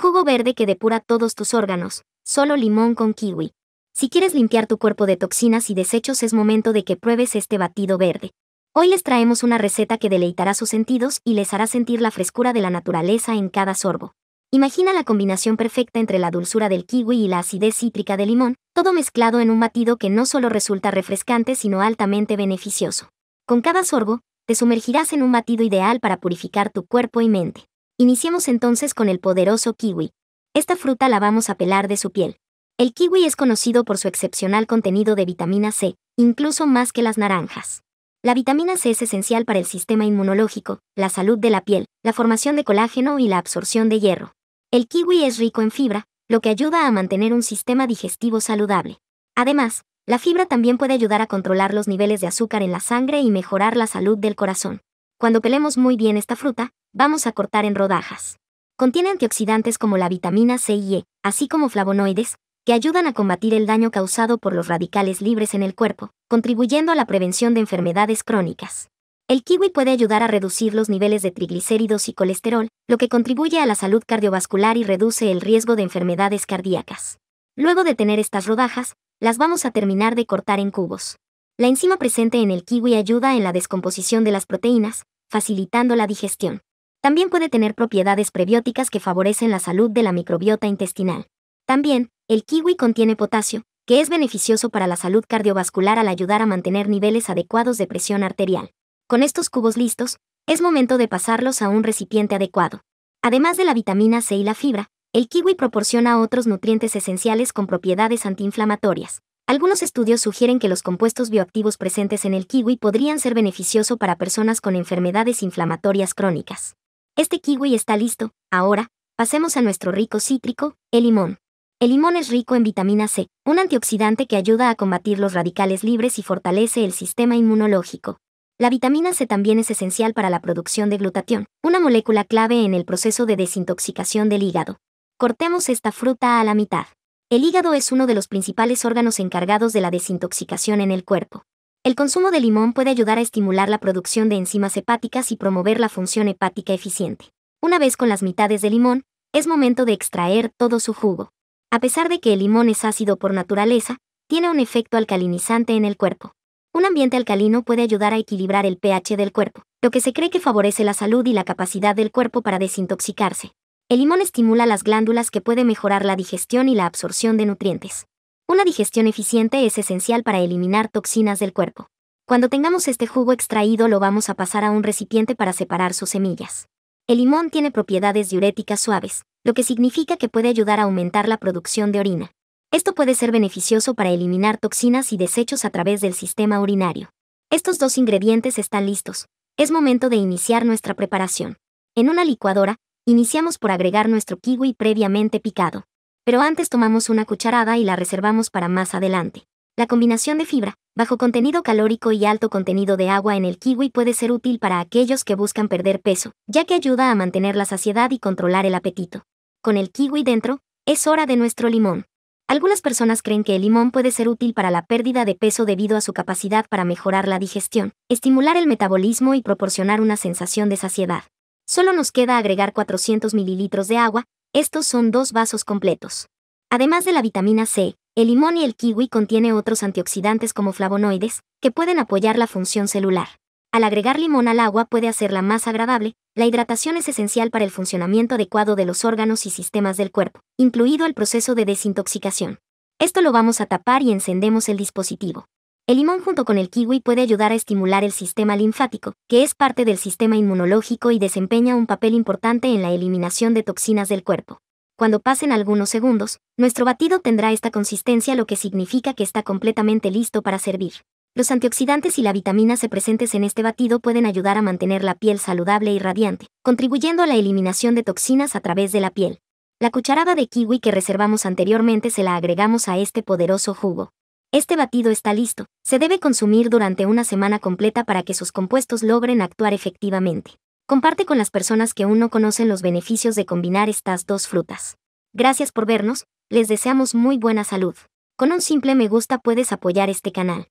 Jugo verde que depura todos tus órganos, solo limón con kiwi. Si quieres limpiar tu cuerpo de toxinas y desechos es momento de que pruebes este batido verde. Hoy les traemos una receta que deleitará sus sentidos y les hará sentir la frescura de la naturaleza en cada sorbo. Imagina la combinación perfecta entre la dulzura del kiwi y la acidez cítrica del limón, todo mezclado en un batido que no solo resulta refrescante sino altamente beneficioso. Con cada sorbo, te sumergirás en un batido ideal para purificar tu cuerpo y mente. Iniciemos entonces con el poderoso kiwi. Esta fruta la vamos a pelar de su piel. El kiwi es conocido por su excepcional contenido de vitamina C, incluso más que las naranjas. La vitamina C es esencial para el sistema inmunológico, la salud de la piel, la formación de colágeno y la absorción de hierro. El kiwi es rico en fibra, lo que ayuda a mantener un sistema digestivo saludable. Además, la fibra también puede ayudar a controlar los niveles de azúcar en la sangre y mejorar la salud del corazón. Cuando pelemos muy bien esta fruta, vamos a cortar en rodajas. Contiene antioxidantes como la vitamina C y E, así como flavonoides, que ayudan a combatir el daño causado por los radicales libres en el cuerpo, contribuyendo a la prevención de enfermedades crónicas. El kiwi puede ayudar a reducir los niveles de triglicéridos y colesterol, lo que contribuye a la salud cardiovascular y reduce el riesgo de enfermedades cardíacas. Luego de tener estas rodajas, las vamos a terminar de cortar en cubos. La enzima presente en el kiwi ayuda en la descomposición de las proteínas, facilitando la digestión. También puede tener propiedades prebióticas que favorecen la salud de la microbiota intestinal. También, el kiwi contiene potasio, que es beneficioso para la salud cardiovascular al ayudar a mantener niveles adecuados de presión arterial. Con estos cubos listos, es momento de pasarlos a un recipiente adecuado. Además de la vitamina C y la fibra, el kiwi proporciona otros nutrientes esenciales con propiedades antiinflamatorias. Algunos estudios sugieren que los compuestos bioactivos presentes en el kiwi podrían ser beneficiosos para personas con enfermedades inflamatorias crónicas. Este kiwi está listo, ahora, pasemos a nuestro rico cítrico, el limón. El limón es rico en vitamina C, un antioxidante que ayuda a combatir los radicales libres y fortalece el sistema inmunológico. La vitamina C también es esencial para la producción de glutatión, una molécula clave en el proceso de desintoxicación del hígado. Cortemos esta fruta a la mitad. El hígado es uno de los principales órganos encargados de la desintoxicación en el cuerpo. El consumo de limón puede ayudar a estimular la producción de enzimas hepáticas y promover la función hepática eficiente. Una vez con las mitades de limón, es momento de extraer todo su jugo. A pesar de que el limón es ácido por naturaleza, tiene un efecto alcalinizante en el cuerpo. Un ambiente alcalino puede ayudar a equilibrar el pH del cuerpo, lo que se cree que favorece la salud y la capacidad del cuerpo para desintoxicarse. El limón estimula las glándulas que puede mejorar la digestión y la absorción de nutrientes. Una digestión eficiente es esencial para eliminar toxinas del cuerpo. Cuando tengamos este jugo extraído lo vamos a pasar a un recipiente para separar sus semillas. El limón tiene propiedades diuréticas suaves, lo que significa que puede ayudar a aumentar la producción de orina. Esto puede ser beneficioso para eliminar toxinas y desechos a través del sistema urinario. Estos dos ingredientes están listos. Es momento de iniciar nuestra preparación. En una licuadora, iniciamos por agregar nuestro kiwi previamente picado. Pero antes tomamos una cucharada y la reservamos para más adelante. La combinación de fibra, bajo contenido calórico y alto contenido de agua en el kiwi puede ser útil para aquellos que buscan perder peso, ya que ayuda a mantener la saciedad y controlar el apetito. Con el kiwi dentro, es hora de nuestro limón. Algunas personas creen que el limón puede ser útil para la pérdida de peso debido a su capacidad para mejorar la digestión, estimular el metabolismo y proporcionar una sensación de saciedad. Solo nos queda agregar 400 mililitros de agua, estos son dos vasos completos. Además de la vitamina C, el limón y el kiwi contienen otros antioxidantes como flavonoides, que pueden apoyar la función celular. Al agregar limón al agua puede hacerla más agradable, la hidratación es esencial para el funcionamiento adecuado de los órganos y sistemas del cuerpo, incluido el proceso de desintoxicación. Esto lo vamos a tapar y encendemos el dispositivo. El limón junto con el kiwi puede ayudar a estimular el sistema linfático, que es parte del sistema inmunológico y desempeña un papel importante en la eliminación de toxinas del cuerpo. Cuando pasen algunos segundos, nuestro batido tendrá esta consistencia lo que significa que está completamente listo para servir. Los antioxidantes y la vitamina C presentes en este batido pueden ayudar a mantener la piel saludable y radiante, contribuyendo a la eliminación de toxinas a través de la piel. La cucharada de kiwi que reservamos anteriormente se la agregamos a este poderoso jugo. Este batido está listo, se debe consumir durante una semana completa para que sus compuestos logren actuar efectivamente. Comparte con las personas que aún no conocen los beneficios de combinar estas dos frutas. Gracias por vernos, les deseamos muy buena salud. Con un simple me gusta puedes apoyar este canal.